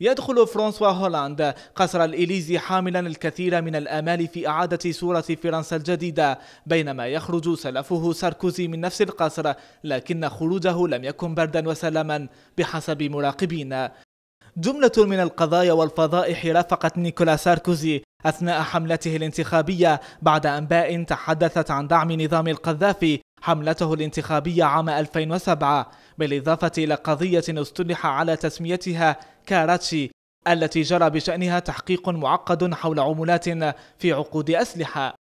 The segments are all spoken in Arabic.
يدخل فرانسوا هولاند قصر الإليزي حاملا الكثير من الآمال في إعادة صورة فرنسا الجديدة بينما يخرج سلفه ساركوزي من نفس القصر لكن خروجه لم يكن بردا وسلاما بحسب مراقبين جملة من القضايا والفضائح رافقت نيكولا ساركوزي أثناء حملته الانتخابية بعد أنباء تحدثت عن دعم نظام القذافي حملته الانتخابية عام 2007 بالإضافة إلى قضية اصطلح على تسميتها كاراتشي التي جرى بشأنها تحقيق معقد حول عمولات في عقود أسلحة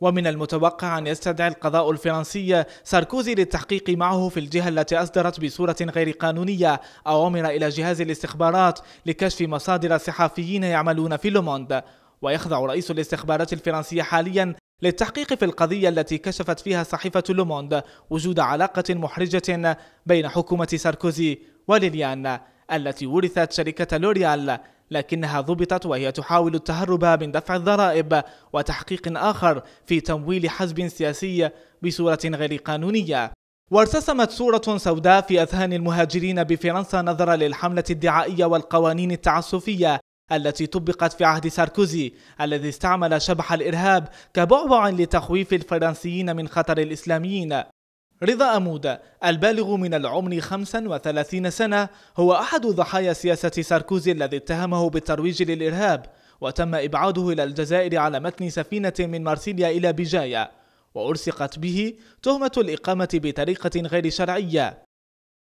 ومن المتوقع أن يستدعي القضاء الفرنسي ساركوزي للتحقيق معه في الجهة التي أصدرت بصورة غير قانونية أوامر إلى جهاز الاستخبارات لكشف مصادر صحفيين يعملون في لوموند ويخضع رئيس الاستخبارات الفرنسية حاليا للتحقيق في القضية التي كشفت فيها صحيفة لوموند وجود علاقة محرجة بين حكومة ساركوزي وليليان التي ورثت شركة لوريال لكنها ضبطت وهي تحاول التهرب من دفع الضرائب وتحقيق آخر في تمويل حزب سياسي بصورة غير قانونية وارتسمت صورة سوداء في أذهان المهاجرين بفرنسا نظرا للحملة الدعائية والقوانين التعسفية التي طبقت في عهد ساركوزي الذي استعمل شبح الإرهاب كبعبع لتخويف الفرنسيين من خطر الإسلاميين رضا أمود البالغ من العمر 35 سنة هو أحد ضحايا سياسة ساركوزي الذي اتهمه بالترويج للإرهاب وتم إبعاده إلى الجزائر على متن سفينة من مارسيليا إلى بجاية وأرسقت به تهمة الإقامة بطريقة غير شرعية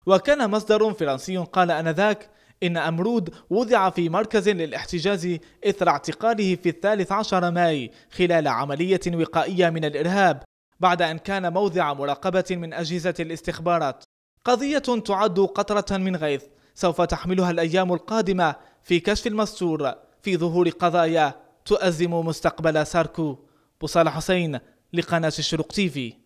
وكان مصدر فرنسي قال أنذاك إن أمرود وضع في مركز للاحتجاز إثر اعتقاله في الثالث عشر ماي خلال عملية وقائية من الإرهاب بعد أن كان موضع مراقبة من أجهزة الاستخبارات قضية تعد قطرة من غيث سوف تحملها الأيام القادمة في كشف المستور في ظهور قضايا تؤزم مستقبل ساركو بصالح حسين لقناة الشرق تيفي